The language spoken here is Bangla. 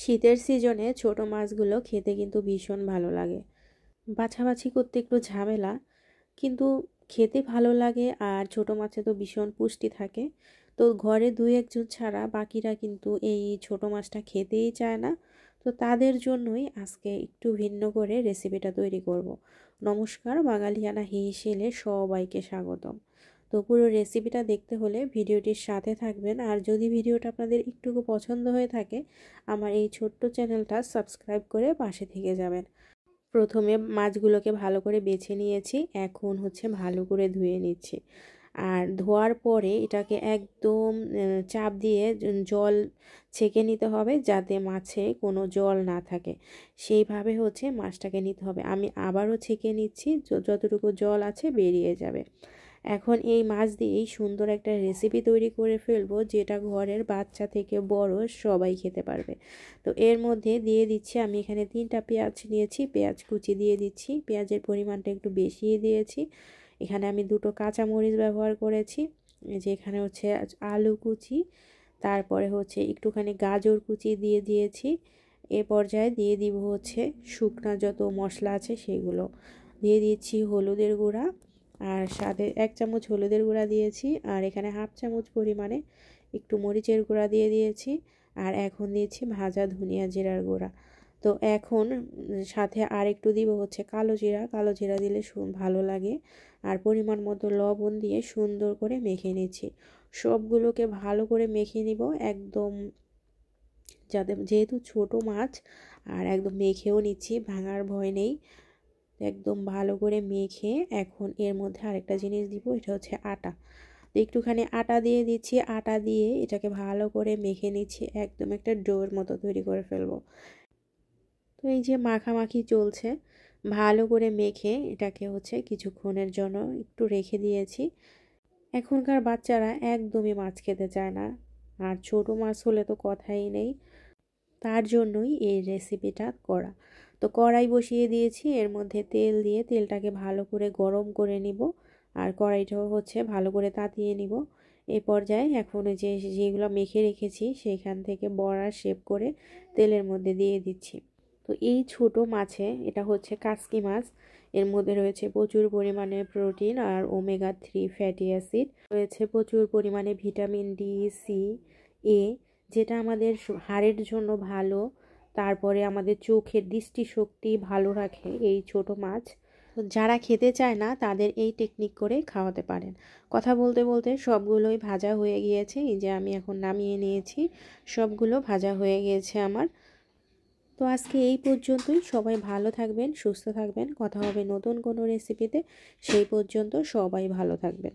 শীতের সিজনে ছোট মাছগুলো খেতে কিন্তু ভীষণ ভালো লাগে বাছাবাছি করতে একটু ঝামেলা কিন্তু খেতে ভালো লাগে আর ছোট মাছে তো ভীষণ পুষ্টি থাকে তো ঘরে দুই একজন ছাড়া বাকিরা কিন্তু এই ছোট মাছটা খেতেই চায় না তো তাদের জন্যই আজকে একটু ভিন্ন করে রেসিপিটা তৈরি করব। নমস্কার বাঙালিয়ানা হিসেলে সবাইকে স্বাগতম তো পুরো রেসিপিটা দেখতে হলে ভিডিওটির সাথে থাকবেন আর যদি ভিডিওটা আপনাদের একটুকু পছন্দ হয়ে থাকে আমার এই ছোট্ট চ্যানেলটা সাবস্ক্রাইব করে পাশে থেকে যাবেন প্রথমে মাছগুলোকে ভালো করে বেছে নিয়েছি এখন হচ্ছে ভালো করে ধুয়ে নিচ্ছি আর ধোয়ার পরে এটাকে একদম চাপ দিয়ে জল ছেঁকে নিতে হবে যাতে মাছে কোনো জল না থাকে সেইভাবে হচ্ছে মাছটাকে নিতে হবে আমি আবারও ছেঁকে নিচ্ছি যতটুকু জল আছে বেরিয়ে যাবে এখন এই মাছ দিয়েই সুন্দর একটা রেসিপি তৈরি করে ফেলবো যেটা ঘরের বাচ্চা থেকে বড় সবাই খেতে পারবে তো এর মধ্যে দিয়ে দিচ্ছি আমি এখানে তিনটা পেঁয়াজ নিয়েছি পেঁয়াজ কুচি দিয়ে দিচ্ছি পেঁয়াজের পরিমাণটা একটু বেশিই দিয়েছি এখানে আমি দুটো কাঁচামরিচ ব্যবহার করেছি যে এখানে হচ্ছে আলু কুচি তারপরে হচ্ছে একটুখানি গাজর কুচি দিয়ে দিয়েছি এ পর্যায়ে দিয়ে দিব হচ্ছে শুকনা যত মশলা আছে সেগুলো দিয়ে দিচ্ছি হলুদের গুঁড়া আর স্বাদে এক চামচ হলুদের গুঁড়া দিয়েছি আর এখানে হাফ চামচ পরিমাণে একটু মরিচের গুঁড়া দিয়ে দিয়েছি আর এখন দিয়েছি ভাজা ধনিয়া জিরার গুঁড়া তো এখন সাথে আর একটু দিব হচ্ছে কালো জিরা কালো জিরা দিলে ভালো লাগে আর পরিমাণ মতো লবণ দিয়ে সুন্দর করে মেখে নিচ্ছি সবগুলোকে ভালো করে মেখে নিব একদম যাতে যেহেতু ছোট মাছ আর একদম মেখেও নিচ্ছি ভাঙার ভয় নেই একদম ভালো করে মেখে এখন এর মধ্যে আরেকটা জিনিস দিব এটা হচ্ছে আটা তো একটুখানি আটা দিয়ে দিচ্ছি আটা দিয়ে এটাকে ভালো করে মেখে নিচ্ছি একদম একটা ডোর মতো তৈরি করে ফেলবো তো এই যে মাখামাখি চলছে ভালো করে মেখে এটাকে হচ্ছে কিছুক্ষণের জন্য একটু রেখে দিয়েছি এখনকার বাচ্চারা একদমই মাছ খেতে চায় না আর ছোট মাছ হলে তো কথাই নেই তার জন্যই এই রেসিপিটা করা তো কড়াই বসিয়ে দিয়েছি এর মধ্যে তেল দিয়ে তেলটাকে ভালো করে গরম করে নিব আর কড়াইটাও হচ্ছে ভালো করে তাতিয়ে নিব এ পর্যায়ে এখন যে যেগুলো মেখে রেখেছি সেখান থেকে বড়া শেপ করে তেলের মধ্যে দিয়ে দিচ্ছি তো এই ছোট মাছে এটা হচ্ছে কাসকি মাছ এর মধ্যে রয়েছে প্রচুর পরিমাণে প্রোটিন আর ওমেগা থ্রি ফ্যাটি অ্যাসিড রয়েছে প্রচুর পরিমাণে ভিটামিন ডি সি এ যেটা আমাদের হাড়ের জন্য ভালো তারপরে আমাদের চোখের দৃষ্টিশক্তি ভালো রাখে এই ছোট মাছ যারা খেতে চায় না তাদের এই টেকনিক করে খাওয়াতে পারেন কথা বলতে বলতে সবগুলোই ভাজা হয়ে গিয়েছে এই যে আমি এখন নামিয়ে নিয়েছি সবগুলো ভাজা হয়ে গিয়েছে আমার তো আজকে এই পর্যন্তই সবাই ভালো থাকবেন সুস্থ থাকবেন কথা হবে নতুন কোনো রেসিপিতে সেই পর্যন্ত সবাই ভালো থাকবেন